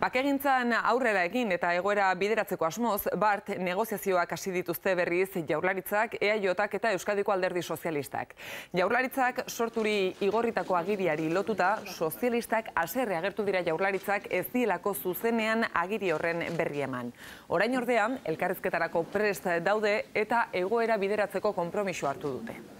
Bakegintzan aurrera egin eta egoera bideratzeko asmoz, bart negoziazioak hasi dituzte berriz jaurlaritzak, ea jotak eta Euskadiko alderdi sozialistak. Jaurlaritzak sorturi igorritako agiriari lotuta, sozialistak aserre agertu dira jaurlaritzak ez dielako zuzenean agiri horren berri eman. Horain ordean, elkarrezketarako prez daude eta egoera bideratzeko kompromiso hartu dute.